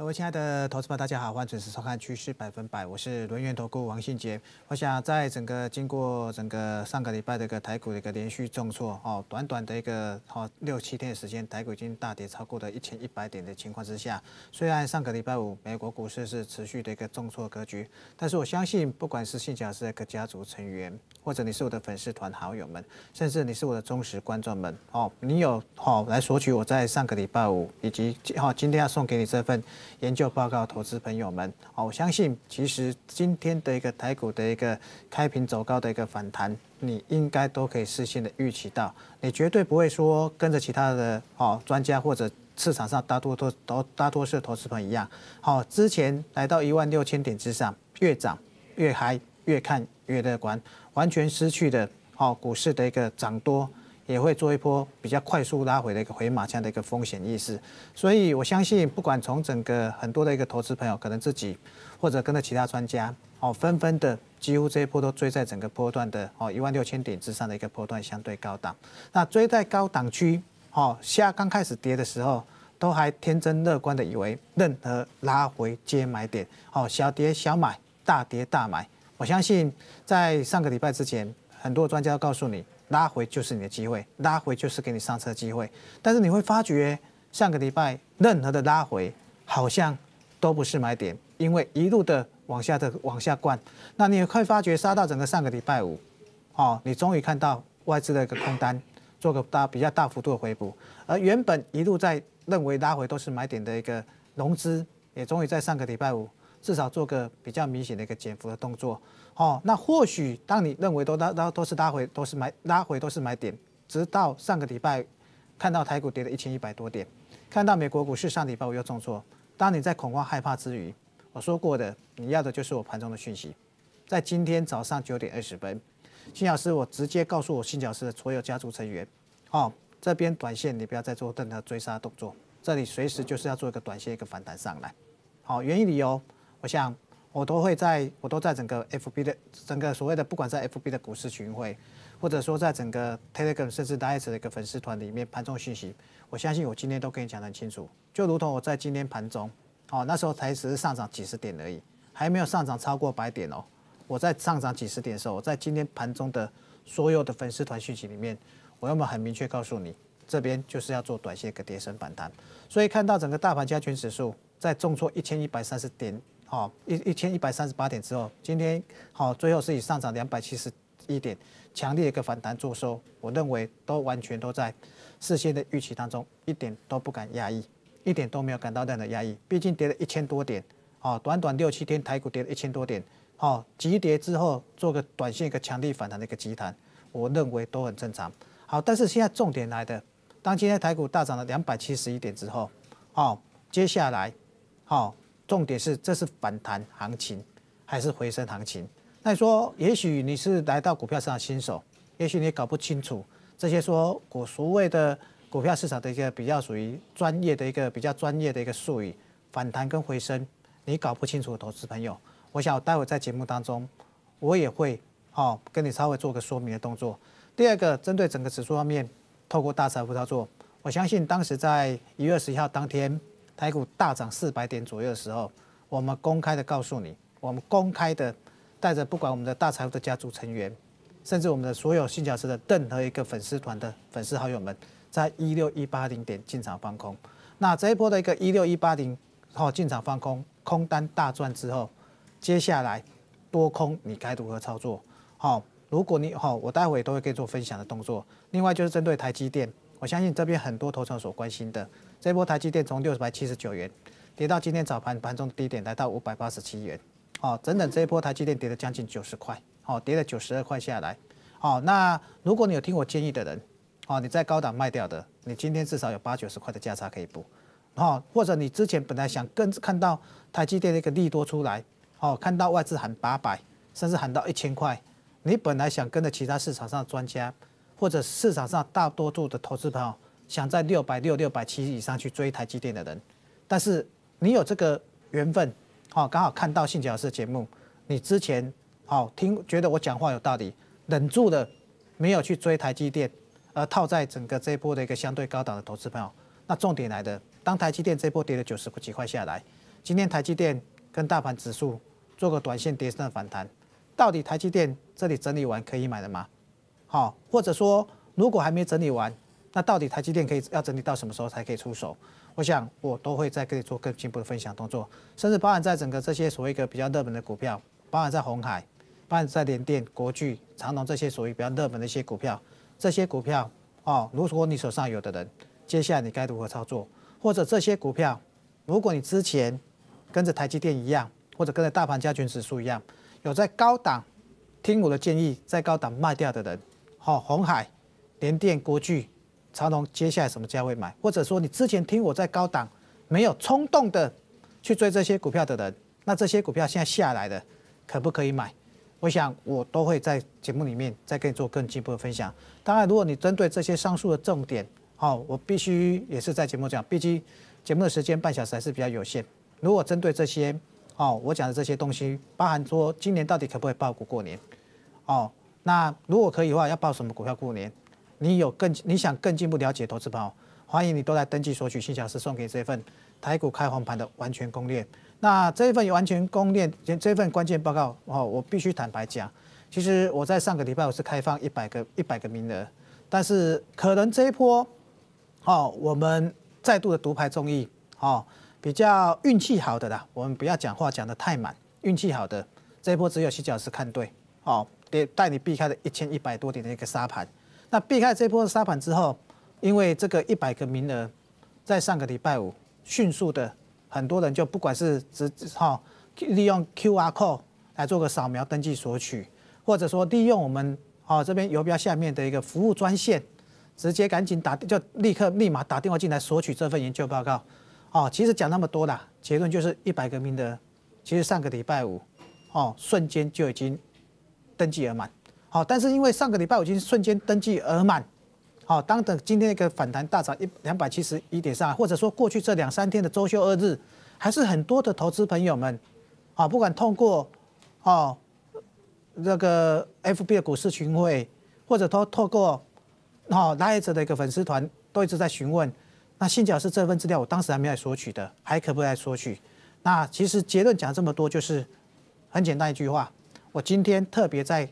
各位亲爱的投资者，大家好，欢迎准时收看《趋势百分百》，我是轮源投顾王信杰。我想在整个经过整个上个礼拜的一个台股的一个连续重挫哦，短短的一个哦六七天的时间，台股已经大跌超过了一千一百点的情况之下，虽然上个礼拜五美国股市是持续的一个重挫格局，但是我相信，不管是信嘉是一个家族成员，或者你是我的粉丝团好友们，甚至你是我的忠实观众们哦，你有好来索取我在上个礼拜五以及好今天要送给你这份。研究报告，投资朋友们，哦，我相信其实今天的一个台股的一个开平走高的一个反弹，你应该都可以事先的预期到，你绝对不会说跟着其他的哦专家或者市场上大多多都大多数投资朋友一样，哦，之前来到一万六千点之上，越涨越嗨，越看越乐观，完全失去的哦股市的一个涨多。也会做一波比较快速拉回的一个回马枪的一个风险意识，所以我相信，不管从整个很多的一个投资朋友，可能自己或者跟着其他专家，哦，纷纷的几乎这一波都追在整个波段的哦一万六千点之上的一个波段相对高档。那追在高档区，哦，下刚开始跌的时候，都还天真乐观的以为任何拉回接买点，哦，小跌小买，大跌大买。我相信在上个礼拜之前，很多专家都告诉你。拉回就是你的机会，拉回就是给你上车机会。但是你会发觉，上个礼拜任何的拉回好像都不是买点，因为一路的往下的往下灌。那你也快发觉，杀到整个上个礼拜五，哦，你终于看到外资的一个空单做个大比较大幅度的回补，而原本一路在认为拉回都是买点的一个融资，也终于在上个礼拜五。至少做个比较明显的一个减幅的动作，哦，那或许当你认为都拉都都是拉回，都是买拉回都是买点，直到上个礼拜看到台股跌了一千一百多点，看到美国股市上礼拜五又重挫，当你在恐慌害怕之余，我说过的，你要的就是我盘中的讯息，在今天早上九点二十分，新老师我直接告诉我新老师的所有家族成员，哦，这边短线你不要再做任何追杀动作，这里随时就是要做一个短线一个反弹上来，好，原因理由。我想，我都会在，我都在整个 F B 的整个所谓的，不管在 F B 的股市群会，或者说在整个 Telegram 甚至 Disc 的一个粉丝团里面盘中讯息，我相信我今天都跟你讲的清楚。就如同我在今天盘中，哦，那时候才只是上涨几十点而已，还没有上涨超过百点哦。我在上涨几十点的时候，在今天盘中的所有的粉丝团讯息里面，我有没有很明确告诉你，这边就是要做短线一个跌升反弹？所以看到整个大盘加权指数在重挫一千一百三十点。好一一千一百三十八点之后，今天好最后是以上涨两百七十一点，强烈一个反弹做收，我认为都完全都在事先的预期当中，一点都不敢压抑，一点都没有感到任何压抑。毕竟跌了一千多点，好短短六七天台股跌了一千多点，好急跌之后做个短线一个强力反弹的一个急弹，我认为都很正常。好，但是现在重点来的，当今天台股大涨了两百七十一点之后，好接下来好。重点是，这是反弹行情还是回升行情？那说，也许你是来到股票市场新手，也许你搞不清楚这些说股所谓的股票市场的一个比较属于专业的一个比较专业的一个术语，反弹跟回升，你搞不清楚，投资朋友，我想待会在节目当中，我也会好跟你稍微做个说明的动作。第二个，针对整个指数方面，透过大财富操作，我相信当时在一月十一号当天。台股大涨四百点左右的时候，我们公开的告诉你，我们公开的带着不管我们的大财富的家族成员，甚至我们的所有信教师的邓和一个粉丝团的粉丝好友们，在一六一八零点进场放空。那这一波的一个一六一八零后进场放空，空单大赚之后，接下来多空你该如何操作？好，如果你好，我待会都会可以做分享的动作。另外就是针对台积电，我相信这边很多投场所关心的。这波台积电从六百七十九元跌到今天早盘盘中低点来到五百八十七元，哦，整整这一波台积电跌了将近九十块，哦，跌了九十二块下来，哦，那如果你有听我建议的人，哦，你在高档卖掉的，你今天至少有八九十块的价差可以补，哦，或者你之前本来想跟看到台积电一个利多出来，哦，看到外资喊八百，甚至喊到一千块，你本来想跟着其他市场上专家或者市场上大多数的投资朋友。想在六百六、六百七以上去追台积电的人，但是你有这个缘分，好，刚好看到信佳老师节目，你之前好听觉得我讲话有道理，忍住的没有去追台积电，而套在整个这一波的一个相对高档的投资朋友。那重点来的，当台积电这波跌了九十几块下来，今天台积电跟大盘指数做个短线跌的反弹，到底台积电这里整理完可以买了吗？好，或者说如果还没整理完？那到底台积电可以要整理到什么时候才可以出手？我想我都会再给你做更进一步的分享动作，甚至包含在整个这些所谓一个比较热门的股票，包含在红海、包含在联电、国巨、长隆这些所谓比较热门的一些股票，这些股票哦，如果你手上有的人，接下来你该如何操作？或者这些股票，如果你之前跟着台积电一样，或者跟着大盘加权指数一样，有在高档听我的建议，在高档卖掉的人，好，红海、联电、国巨。长隆接下来什么价位买？或者说你之前听我在高档没有冲动的去追这些股票的人，那这些股票现在下来的可不可以买？我想我都会在节目里面再跟你做更进一步的分享。当然，如果你针对这些上述的重点，哦，我必须也是在节目讲，毕竟节目的时间半小时还是比较有限。如果针对这些，哦，我讲的这些东西，包含说今年到底可不可以报股过年？哦，那如果可以的话，要报什么股票过年？你有更你想更进一步了解投资友，欢迎你都来登记索取。洗小时送给这份台股开红盘的完全攻略。那这一份完全攻略，这份关键报告，哦，我必须坦白讲，其实我在上个礼拜我是开放一百个一百个名额，但是可能这一波，哦，我们再度的独排众议，哦，比较运气好的啦，我们不要讲话讲的太满，运气好的这一波只有洗脚师看对，哦，带带你避开了一千一百多点的一个沙盘。那避开这波杀盘之后，因为这个一百个名额，在上个礼拜五迅速的，很多人就不管是直哈利用 QR code 来做个扫描登记索取，或者说利用我们哦这边游标下面的一个服务专线，直接赶紧打就立刻立马打电话进来索取这份研究报告。哦，其实讲那么多啦，结论就是一百个名额，其实上个礼拜五哦瞬间就已经登记额满。好，但是因为上个礼拜我已经瞬间登记额满，好，当等今天一个反弹大涨一两百七十一点三，或者说过去这两三天的周休二日，还是很多的投资朋友们，啊，不管通过哦，这个 FB 的股市群会，或者通透过哦拉者的一个粉丝团，都一直在询问，那信角是这份资料，我当时还没有索取的，还可不可以索取？那其实结论讲这么多，就是很简单一句话，我今天特别在。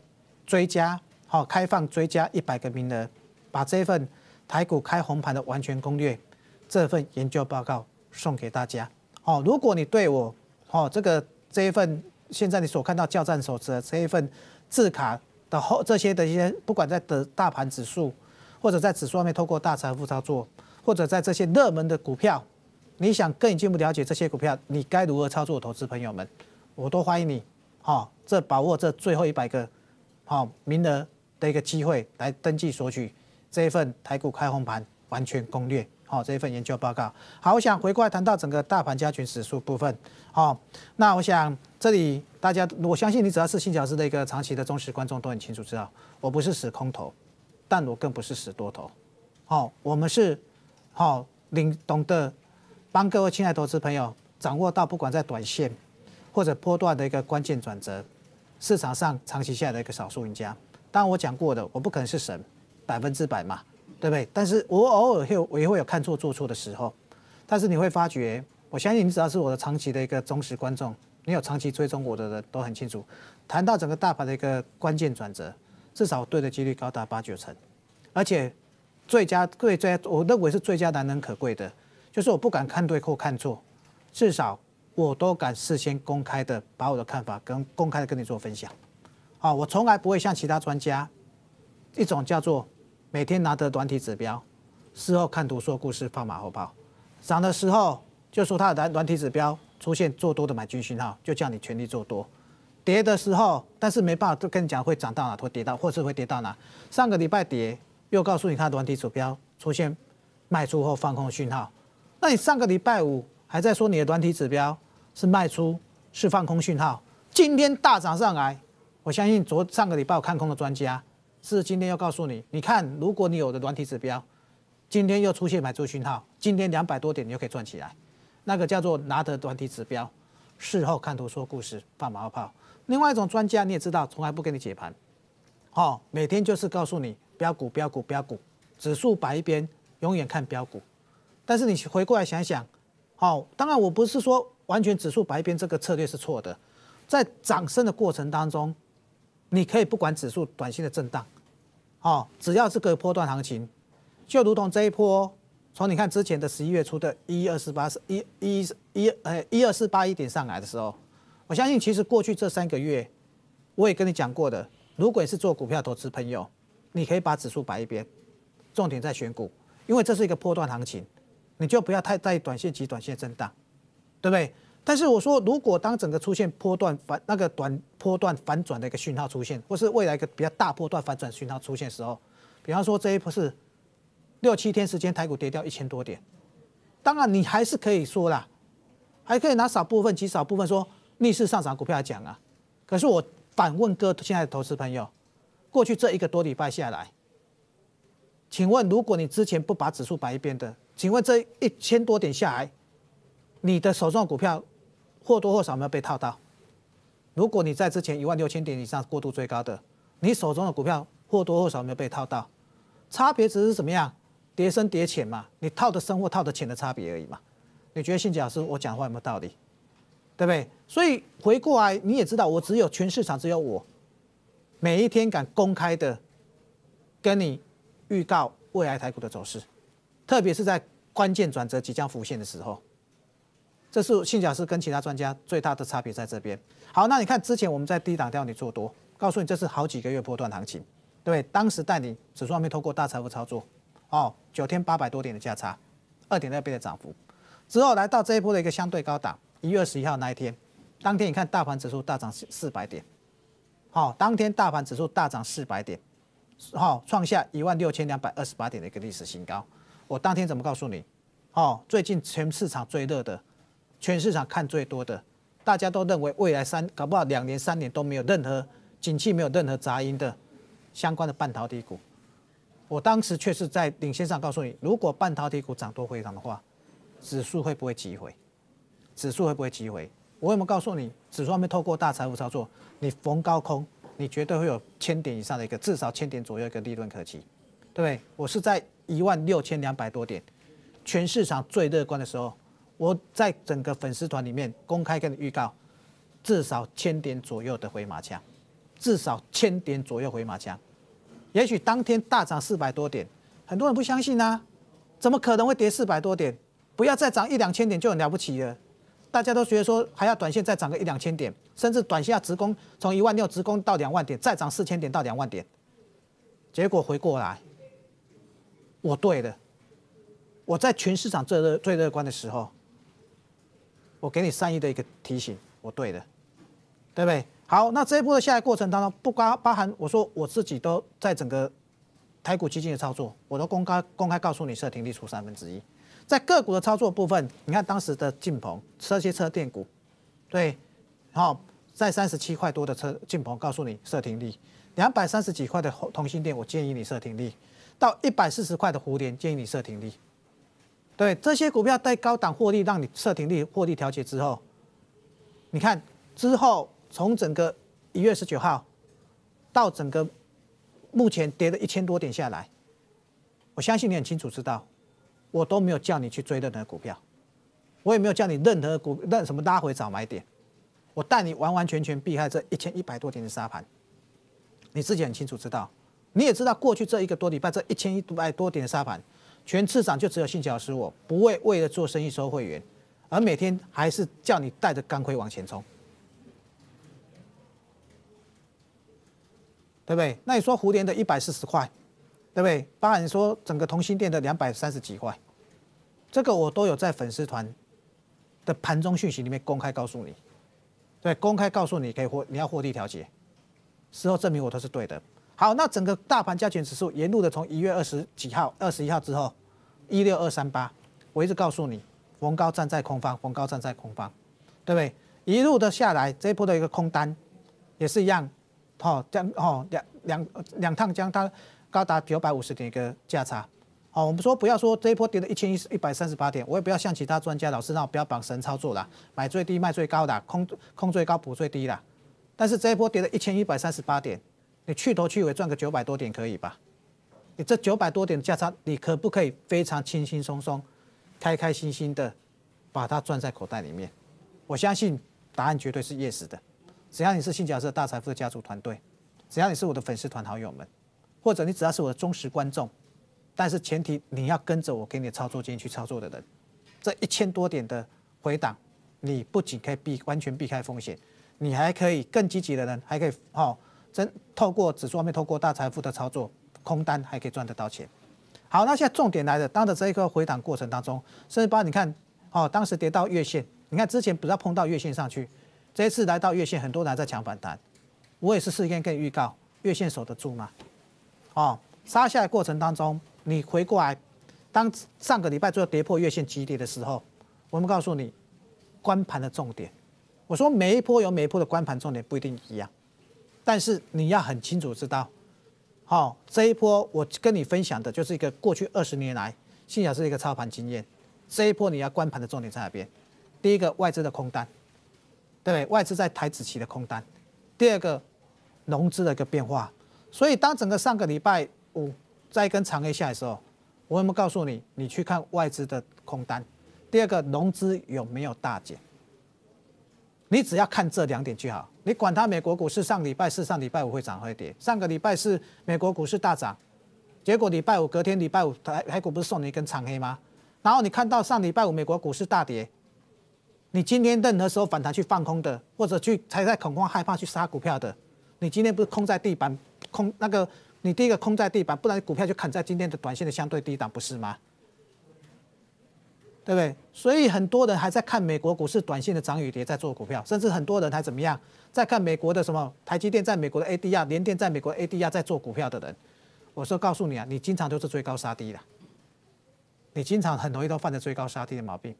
追加好，开放追加一百个名额，把这份台股开红盘的完全攻略这份研究报告送给大家。好，如果你对我好这个这一份现在你所看到教战手册这一份字卡的后这些的一些不管在的大盘指数或者在指数上面透过大财富操作或者在这些热门的股票，你想更进一步了解这些股票，你该如何操作？投资朋友们，我都欢迎你。好，这把握这最后一百个。好，名额的一个机会来登记索取这一份台股开红盘完全攻略，好这一份研究报告。好，我想回过来谈到整个大盘加权指数部分。好，那我想这里大家，我相信你只要是新乔治的一个长期的忠实观众都很清楚知道，我不是死空头，但我更不是死多头。好，我们是好领懂得帮各位亲爱投资朋友掌握到不管在短线或者波段的一个关键转折。市场上长期下的一个少数赢家，当然我讲过的，我不可能是神，百分之百嘛，对不对？但是我偶尔有，我也会有看错做错的时候。但是你会发觉，我相信你只要是我的长期的一个忠实观众，你有长期追踪我的人都很清楚，谈到整个大盘的一个关键转折，至少对的几率高达八九成，而且最佳最最我认为是最佳难能可贵的，就是我不敢看对或看错，至少。我都敢事先公开的把我的看法跟公开的跟你做分享，啊，我从来不会像其他专家，一种叫做每天拿着短体指标，事后看图说故事放马后炮，涨的时候就说它的短短体指标出现做多的买进讯号，就叫你全力做多，跌的时候但是没办法都跟你讲会涨到哪会跌到，或是会跌到哪，上个礼拜跌又告诉你它的短体指标出现卖出或放空讯号，那你上个礼拜五。还在说你的短体指标是卖出是放空讯号，今天大涨上来，我相信昨上个礼拜我看空的专家是今天要告诉你，你看如果你有的短体指标，今天又出现买出讯号，今天两百多点你就可以赚起来，那个叫做拿着短体指标。事后看图说故事放马后炮。另外一种专家你也知道，从来不给你解盘，哦，每天就是告诉你标股标股标股，指数摆一边，永远看标股。但是你回过来想想。好，当然我不是说完全指数白边这个策略是错的，在涨升的过程当中，你可以不管指数短线的震荡，哦，只要是个波段行情，就如同这一波，从你看之前的十一月初的一二四八一一一一呃一二四八一点上来的时候，我相信其实过去这三个月，我也跟你讲过的，如果是做股票投资朋友，你可以把指数摆一边，重点在选股，因为这是一个波段行情。你就不要太在意短线及短线震荡，对不对？但是我说，如果当整个出现波段反那个短波段反转的一个讯号出现，或是未来一个比较大波段反转讯号出现的时候，比方说这一波是六七天时间，台股跌掉一千多点，当然你还是可以说啦，还可以拿少部分、极少部分说逆势上涨股票来讲啊。可是我反问各现在的投资朋友，过去这一个多礼拜下来，请问如果你之前不把指数摆一边的？请问这一千多点下来，你的手中的股票或多或少没有被套到？如果你在之前一万六千点以上过度追高的，你手中的股票或多或少没有被套到？差别只是怎么样？跌深跌浅嘛，你套的深或套的浅的差别而已嘛。你觉得信杰老师我讲话有没有道理？对不对？所以回过来你也知道，我只有全市场只有我每一天敢公开的跟你预告未来台股的走势。特别是在关键转折即将浮现的时候，这是信小是跟其他专家最大的差别在这边。好，那你看之前我们在低档调你做多，告诉你这是好几个月波段行情，对不对？当时带你指数上面透过大财富操作，哦，九天八百多点的价差，二点六倍的涨幅，之后来到这一波的一个相对高档，一月二十一号那一天，当天你看大盘指数大涨四百点，好，当天大盘指数大涨四百点，好，创下一万六千两百二十八点的一个历史新高。我当天怎么告诉你？哦，最近全市场最热的，全市场看最多的，大家都认为未来三搞不好两年三年都没有任何景气，没有任何杂音的相关的半导体股。我当时却是在领先上告诉你，如果半导体股涨多回涨的话，指数会不会急回？指数会不会急回？我有没有告诉你，指数还没透过大财富操作，你逢高空，你绝对会有千点以上的一个，至少千点左右一个利润可期，对不对？我是在。一万六千两百多点，全市场最乐观的时候，我在整个粉丝团里面公开跟你预告，至少千点左右的回马枪，至少千点左右回马枪。也许当天大涨四百多点，很多人不相信啊，怎么可能会跌四百多点？不要再涨一两千点就很了不起了，大家都觉得说还要短线再涨个一两千点，甚至短线要直攻从一万六直攻到两万点，再涨四千点到两万点，结果回过来。我对的，我在全市场最热最乐观的时候，我给你善意的一个提醒，我对的，对不对？好，那这一波的下来过程当中，不包包含我说我自己都在整个台股基金的操作，我都公开公开告诉你设停利出三分之一。在个股的操作部分，你看当时的进鹏车些车电股，对，好，在三十七块多的车进鹏告诉你设停利，两百三十几块的同信电，我建议你设停利。到一百四十块的蝴蝶，建议你设停利。对这些股票带高档获利，让你设停利获利调节之后，你看之后从整个一月十九号到整个目前跌了一千多点下来，我相信你很清楚知道，我都没有叫你去追任何股票，我也没有叫你任何股、任什么拉回找买点，我带你完完全全避开这一千一百多点的沙盘，你自己很清楚知道。你也知道，过去这一个多礼拜，这一千一百多点的沙盘，全市场就只有信桥失我。不会为了做生意收会员，而每天还是叫你带着钢盔往前冲，对不对？那你说蝴蝶的一百四十块，对不对？包含说整个同心店的两百三十几块，这个我都有在粉丝团的盘中讯息里面公开告诉你，对，公开告诉你可以获，你要获利调节，事后证明我都是对的。好，那整个大盘加权指数沿路的从一月二十几号、二十一号之后，一六二三八，我一直告诉你，逢高站在空方，逢高站在空方，对不对？一路的下来，这一波的一个空单也是一样，好将，好两两两趟将它高达九百五十点一个价差，好，我们说不要说这一波跌了一千一一百三十八点，我也不要像其他专家老师那我不要绑神操作了，买最低卖最高的，空空最高补最低的，但是这一波跌了一千一百三十八点。你去头去尾赚个九百多点可以吧？你这九百多点的价差，你可不可以非常轻轻松松、开开心心的把它赚在口袋里面？我相信答案绝对是 yes 的。只要你是信假设大财富的家族团队，只要你是我的粉丝团好友们，或者你只要是我的忠实观众，但是前提你要跟着我给你操作建议去操作的人，这一千多点的回档，你不仅可以避完全避开风险，你还可以更积极的人还可以哦。真透过指数外面，透过大财富的操作，空单还可以赚得到钱。好，那现在重点来了。当着这一个回档过程当中，甚至把你看，哦，当时跌到月线，你看之前不要碰到月线上去，这一次来到月线，很多人在抢反弹。我也是事先跟你预告，月线守得住吗？哦，杀下来过程当中，你回过来，当上个礼拜最后跌破月线级别的时候，我们告诉你，关盘的重点。我说每一波有每一波的关盘重点，不一定一样。但是你要很清楚知道，好，这一波我跟你分享的就是一个过去二十年来，信仰是一个操盘经验。这一波你要观盘的重点在哪边？第一个外资的空单，对不对？外资在台子期的空单。第二个融资的一个变化。所以当整个上个礼拜五在跟长 A 下的时候，我有没有告诉你，你去看外资的空单？第二个融资有没有大减？你只要看这两点就好，你管它美国股市上礼拜四、上礼拜五会涨会跌。上个礼拜四美国股市大涨，结果礼拜五隔天礼拜五台台股不是送你一根长黑吗？然后你看到上礼拜五美国股市大跌，你今天任何时候反弹去放空的，或者去才在恐慌害怕去杀股票的，你今天不是空在地板空那个？你第一个空在地板，不然股票就砍在今天的短线的相对低档，不是吗？对不对？所以很多人还在看美国股市短线的涨与跌，在做股票，甚至很多人还怎么样，在看美国的什么台积电，在美国的 ADR，联电在美国 ADR 在做股票的人，我说告诉你啊，你经常都是追高杀低的，你经常很容易都犯着追高杀低的毛病。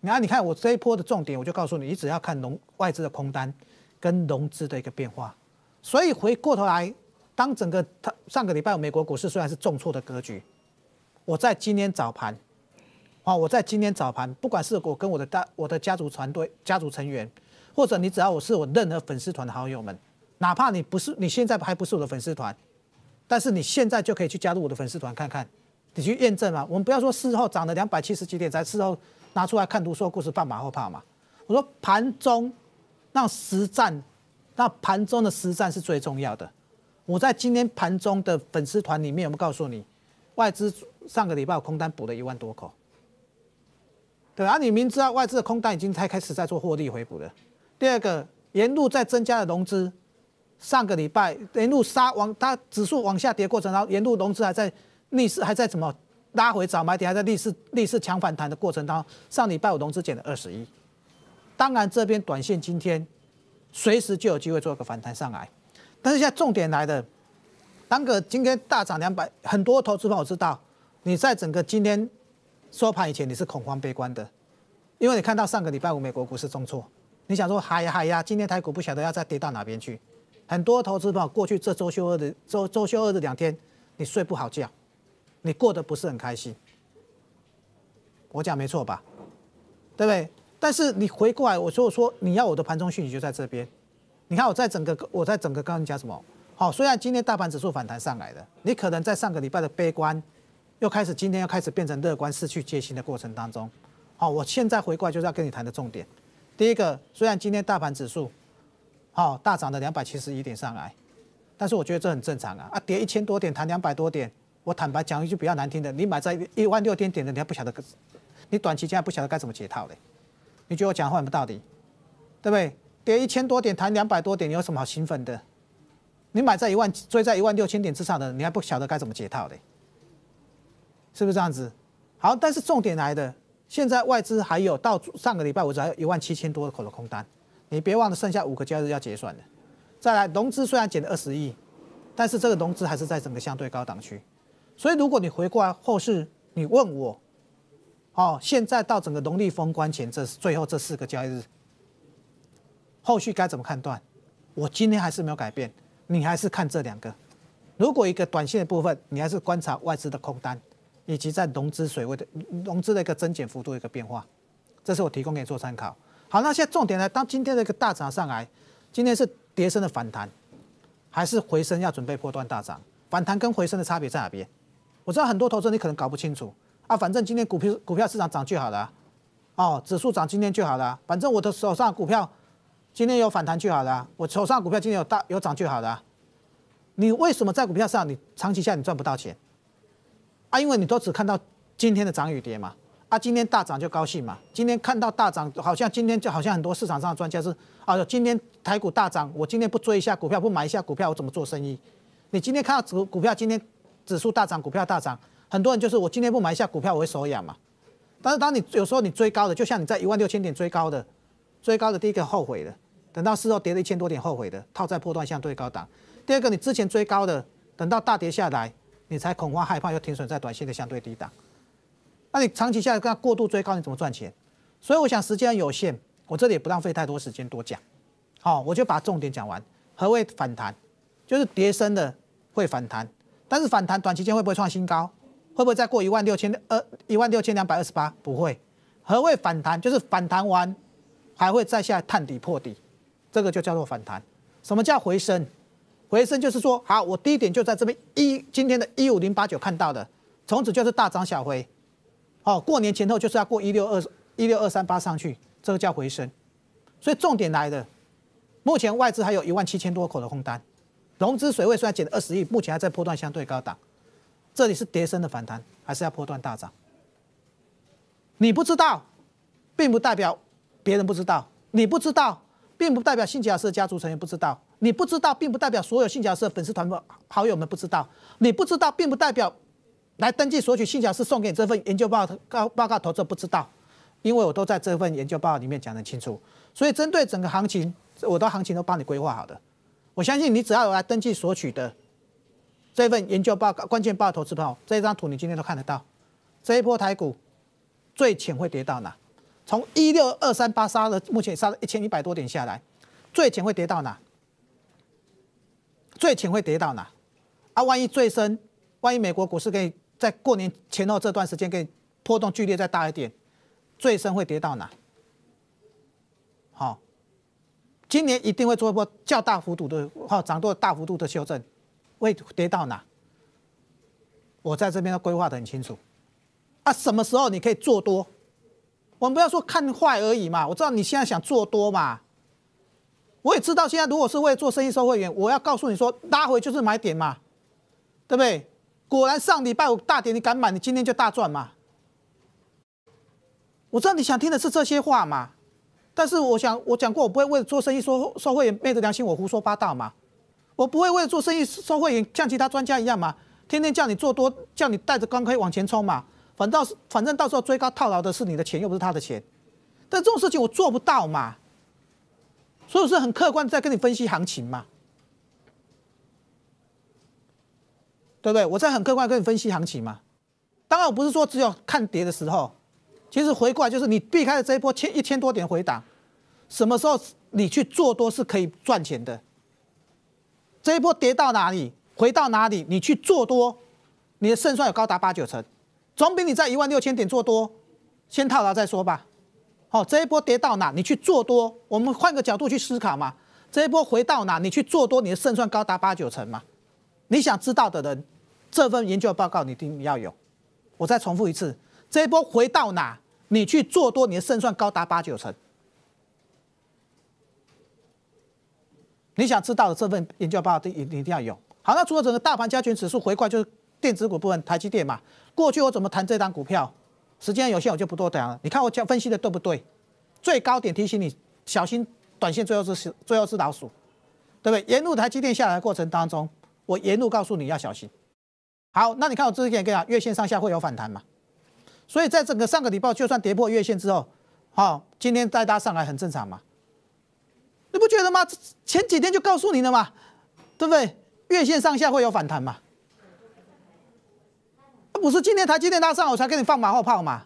那你看我这一波的重点，我就告诉你，你只要看融外资的空单跟融资的一个变化。所以回过头来，当整个他上个礼拜美国股市虽然是重挫的格局，我在今天早盘。好，我在今天早盘，不管是我跟我的大、我的家族团队、家族成员，或者你只要我是我任何粉丝团的好友们，哪怕你不是，你现在还不是我的粉丝团，但是你现在就可以去加入我的粉丝团看看，你去验证啊。我们不要说事后涨了两百七十几点才事后拿出来看读书故事放马后炮嘛。我说盘中那实战，那盘中的实战是最重要的。我在今天盘中的粉丝团里面有没有告诉你，外资上个礼拜空单补了一万多口？对，啊，你明知道外资的空单已经才开始在做获利回补了。第二个，沿路在增加的融资，上个礼拜沿路杀往它指数往下跌过程当中，沿路融资还在逆势还在怎么拉回找买点，还在逆势逆势强反弹的过程当中。上礼拜我融资减了二十亿，当然这边短线今天随时就有机会做个反弹上来，但是现在重点来的，当个今天大涨两百，很多投资朋友知道你在整个今天。收盘以前你是恐慌悲观的，因为你看到上个礼拜五美国股市重挫，你想说嗨呀嗨呀，今天台股不晓得要再跌到哪边去，很多投资朋友过去这周休二的周周休二的两天你睡不好觉，你过得不是很开心。我讲没错吧，对不对？但是你回过来我说说你要我的盘中讯息就在这边，你看我在整个我在整个刚刚讲什么？好，虽然今天大盘指数反弹上来了，你可能在上个礼拜的悲观。又开始，今天要开始变成乐观、失去戒心的过程当中，好，我现在回过来就是要跟你谈的重点。第一个，虽然今天大盘指数好大涨的两百七十一点上来，但是我觉得这很正常啊。啊，跌一千多点，涨两百多点，我坦白讲一句比较难听的，你买在一万六千点的，你还不晓得，你短期间还不晓得该怎么解套嘞。你觉得我讲话很不到底，对不对？跌一千多点，涨两百多点，你有什么好兴奋的？你买在一万追在一万六千点之上的，你还不晓得该怎么解套嘞。是不是这样子？好，但是重点来的，现在外资还有到上个礼拜只有一万七千多口的空单，你别忘了剩下五个交易日要结算的。再来，融资虽然减了二十亿，但是这个融资还是在整个相对高档区。所以如果你回过来后市，你问我，哦，现在到整个农历封关前，这是最后这四个交易日，后续该怎么判断？我今天还是没有改变，你还是看这两个。如果一个短线的部分，你还是观察外资的空单。以及在融资水位的融资的一个增减幅度的一个变化，这是我提供给你做参考。好，那现在重点呢？当今天的一个大涨上来，今天是跌升的反弹，还是回升要准备破断大涨？反弹跟回升的差别在哪边？我知道很多投资者你可能搞不清楚啊，反正今天股票股票市场涨就好了，哦，指数涨今天就好了，反正我的手上股票今天有反弹就好了，我手上股票今天有大有涨就好了。你为什么在股票上你长期下你赚不到钱？啊，因为你都只看到今天的涨与跌嘛，啊，今天大涨就高兴嘛，今天看到大涨，好像今天就好像很多市场上的专家是，啊，今天台股大涨，我今天不追一下股票不买一下股票我怎么做生意？你今天看到股股票今天指数大涨，股票大涨，很多人就是我今天不买一下股票我会手痒嘛。但是当你有时候你追高的，就像你在一万六千点追高的，追高的第一个后悔的，等到事后跌了一千多点后悔的，套在破断向最高档；第二个你之前追高的，等到大跌下来。你才恐慌害怕又停损在短线的相对低档，那你长期下来跟他过度追高，你怎么赚钱？所以我想时间有限，我这里也不浪费太多时间多讲，好，我就把重点讲完。何谓反弹？就是跌升的会反弹，但是反弹短期间会不会创新高？会不会再过一万六千二一万六千两百二十八？不会。何谓反弹？就是反弹完还会再下探底破底，这个就叫做反弹。什么叫回升？回升就是说，好，我低点就在这边一，今天的一五零八九看到的，从此就是大涨小回，好，过年前后就是要过一六二一六二三八上去，这个叫回升，所以重点来的，目前外资还有一万七千多口的空单，融资水位虽然减了二十亿，目前还在波段相对高档，这里是跌升的反弹，还是要波段大涨？你不知道，并不代表别人不知道，你不知道，并不代表辛吉亚斯家族成员不知道。你不知道，并不代表所有信佳社粉丝团的好友们不知道。你不知道，并不代表来登记索取信佳社送给你这份研究报告、报告投资不知道，因为我都在这份研究报告里面讲的清楚。所以针对整个行情，我的行情都帮你规划好的。我相信你只要有来登记索取的这份研究报告、关键报告投资图，这一张图你今天都看得到。这一波台股最浅会跌到哪？从一六二三八杀的，目前杀了一千一百多点下来，最浅会跌到哪？最浅会跌到哪？啊，万一最深，万一美国股市可以在过年前后这段时间以波动剧烈再大一点，最深会跌到哪？好，今年一定会做波较大幅度的，或涨多大幅度的修正，会跌到哪？我在这边要规划的很清楚，啊，什么时候你可以做多？我们不要说看坏而已嘛，我知道你现在想做多嘛。我也知道，现在如果是为了做生意收会员，我要告诉你说，拉回就是买点嘛，对不对？果然上礼拜五大点，你敢买，你今天就大赚嘛。我知道你想听的是这些话嘛，但是我想，我讲过，我不会为了做生意说收会员昧着良心我胡说八道嘛。我不会为了做生意收会员，像其他专家一样嘛，天天叫你做多，叫你带着钢盔往前冲嘛。反倒是，反正到时候追高套牢的是你的钱，又不是他的钱。但这种事情我做不到嘛。所以是很客观在跟你分析行情嘛，对不对？我在很客观跟你分析行情嘛。当然我不是说只有看跌的时候，其实回过来就是你避开了这一波千一千多点回档，什么时候你去做多是可以赚钱的。这一波跌到哪里，回到哪里，你去做多，你的胜算有高达八九成，总比你在一万六千点做多先套牢再说吧。哦，这一波跌到哪，你去做多？我们换个角度去思考嘛。这一波回到哪，你去做多，你的胜算高达八九成嘛？你想知道的人，这份研究报告你一定要有。我再重复一次，这一波回到哪，你去做多，你的胜算高达八九成。你想知道的这份研究报告，你一定一定要有。好，那除了整个大盘加权指数回挂，就是电子股部分，台积电嘛。过去我怎么谈这张股票？时间有限，我就不多讲了。你看我讲分析的对不对？最高点提醒你小心，短线最后是最后是老鼠，对不对？沿路台积电下来的过程当中，我沿路告诉你要小心。好，那你看我之前讲月线上下会有反弹嘛？所以在整个上个礼拜就算跌破月线之后，好，今天再搭上来很正常嘛？你不觉得吗？前几天就告诉你了嘛，对不对？月线上下会有反弹嘛？不是今天台积电拉上，我才给你放马后炮嘛，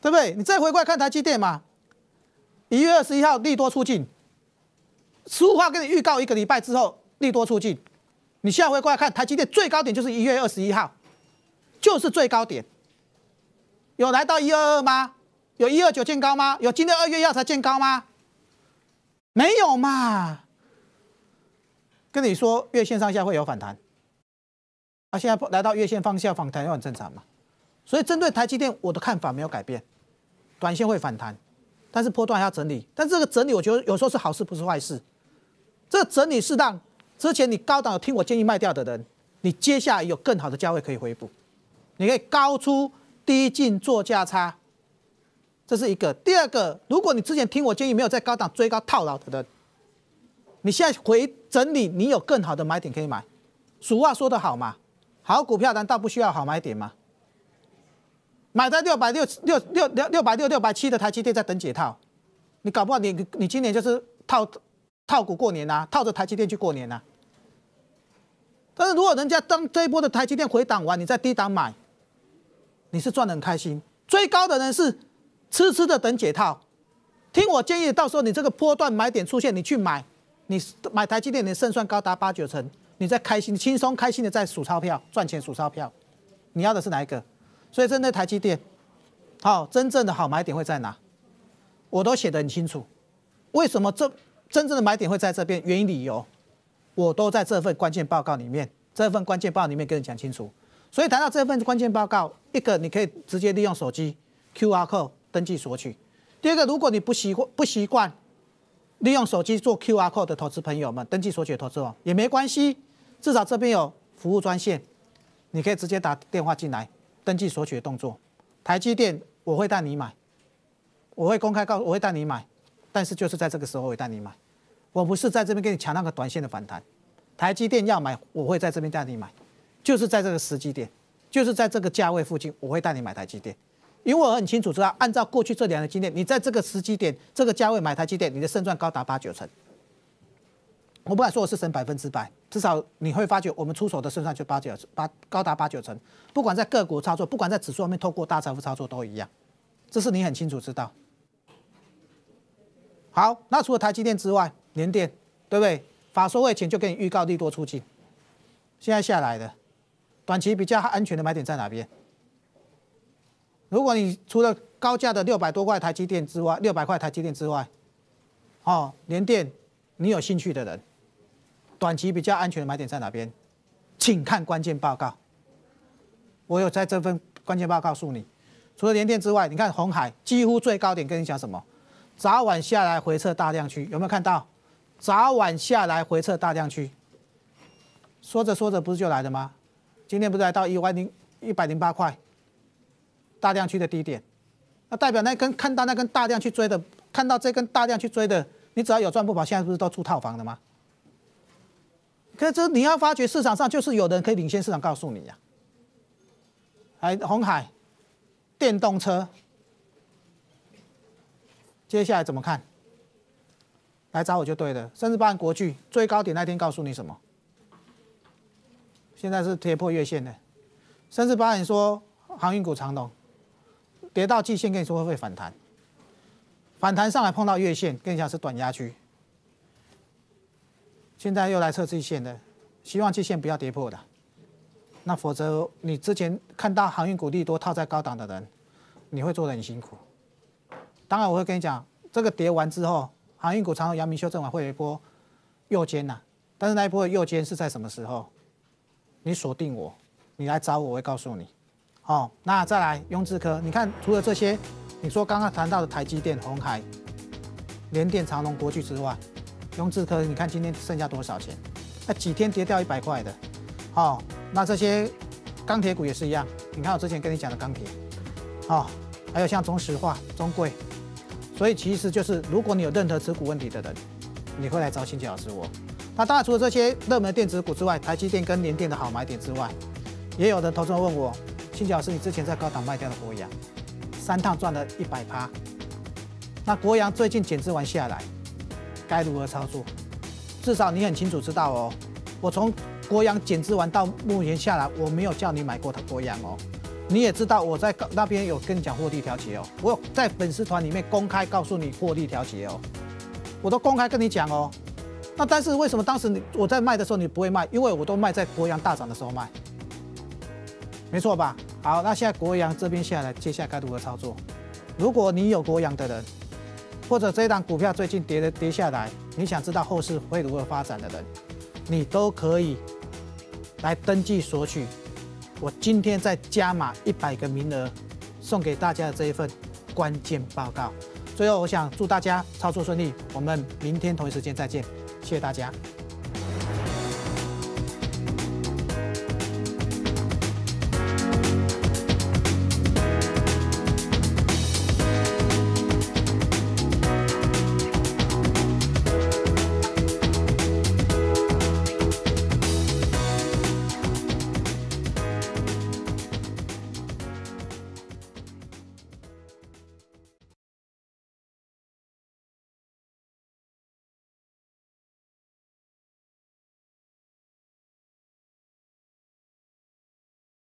对不对？你再回过来看台积电嘛，一月二十一号利多出尽，五号给你预告，一个礼拜之后利多出尽，你下回过来看台积电最高点就是一月二十一号，就是最高点。有来到一二二吗？有一二九见高吗？有今天二月一号才见高吗？没有嘛，跟你说月线上下会有反弹。那现在来到月线方向反弹又很正常嘛，所以针对台积电，我的看法没有改变，短线会反弹，但是波段还要整理。但这个整理，我觉得有时候是好事，不是坏事。这整理适当之前，你高档有听我建议卖掉的人，你接下来有更好的价位可以回补，你可以高出低进做价差，这是一个。第二个，如果你之前听我建议没有在高档追高套牢的人，你现在回整理，你有更好的买点可以买。俗话说得好嘛。好股票难道不需要好买点吗？买的六百六六六六六百六六百七的台积电在等解套，你搞不好你你今年就是套套股过年呐，套着台积电去过年呐。但是如果人家当这一波的台积电回档完，你在低档买，你是赚的开心。最高的人是痴痴的等解套。听我建议，到时候你这个波段买点出现，你去买，你买台积电，你胜算高达八九成。你在开心、轻松、开心的在数钞票、赚钱、数钞票，你要的是哪一个？所以针对台积电，好，真正的好买点会在哪？我都写得很清楚。为什么这真正的买点会在这边？原因理由我都在这份关键报告里面，这份关键报里面跟你讲清楚。所以谈到这份关键报告，一个你可以直接利用手机 QR code 登记索取；第二个，如果你不习惯不习惯利用手机做 QR code 的投资朋友们，登记索取投资网也没关系。至少这边有服务专线，你可以直接打电话进来登记索取的动作。台积电我会带你买，我会公开告，我会带你买。但是就是在这个时候我带你买，我不是在这边跟你抢那个短线的反弹。台积电要买，我会在这边带你买，就是在这个时机点，就是在这个价位附近，我会带你买台积电。因为我很清楚知道，按照过去这两年的经验，你在这个时机点、这个价位买台积电，你的胜算高达八九成。我不敢说我是神百分之百，至少你会发觉我们出手的胜算就八九八高达八九成，不管在个股操作，不管在指数上面透过大财富操作都一样，这是你很清楚知道。好，那除了台积电之外，联电，对不对？法说会前就给你预告利多出境，现在下来的，短期比较安全的买点在哪边？如果你除了高价的六百多块台积电之外，六百块台积电之外，哦，联电，你有兴趣的人。短期比较安全的买点在哪边？请看关键报告。我有在这份关键报告，告诉你。除了联电之外，你看红海几乎最高点，跟你讲什么？早晚下来回撤大量区，有没有看到？早晚下来回撤大量区。说着说着，不是就来了吗？今天不是来到一万零一百零八块，大量区的低点，那代表那根看到那根大量去追的，看到这根大量去追的，你只要有赚不跑，现在不是都住套房的吗？可是，你要发觉市场上就是有人可以领先市场告诉你呀。海红海电动车，接下来怎么看？来找我就对了。三十八含国巨最高点那天告诉你什么？现在是跌破月线的。三十八含说航运股长龙跌到季线，跟你说会反弹，反弹上来碰到月线，更像是短压区。现在又来测季线的，希望季线不要跌破的，那否则你之前看到航运股利多套在高档的人，你会做的很辛苦。当然我会跟你讲，这个跌完之后，航运股长虹、阳明修正完会有一波右肩呐，但是那一波右肩是在什么时候？你锁定我，你来找我，我会告诉你。好，那再来雍智科，你看除了这些，你说刚刚谈到的台积电、鸿海、联电、长隆、国巨之外。永智科，你看今天剩下多少钱？那几天跌掉一百块的，好，那这些钢铁股也是一样。你看我之前跟你讲的钢铁，好，还有像中石化、中贵，所以其实就是，如果你有任何持股问题的人，你会来找新杰老师我。那当然，除了这些热门电子股之外，台积电跟联电的好买点之外，也有人资人问我，新杰老师，你之前在高档卖掉的国阳，三趟赚了一百趴，那国阳最近减资完下来。该如何操作？至少你很清楚知道哦。我从国阳减资完到目前下来，我没有叫你买过国阳哦。你也知道我在那边有跟你讲获利调节哦。我有在粉丝团里面公开告诉你获利调节哦。我都公开跟你讲哦。那但是为什么当时你我在卖的时候你不会卖？因为我都卖在国阳大涨的时候卖。没错吧？好，那现在国阳这边下来，接下来该如何操作？如果你有国阳的人。或者这一档股票最近跌的跌下来，你想知道后市会如何发展的人，你都可以来登记索取。我今天再加码一百个名额，送给大家的这一份关键报告。最后，我想祝大家操作顺利。我们明天同一时间再见，谢谢大家。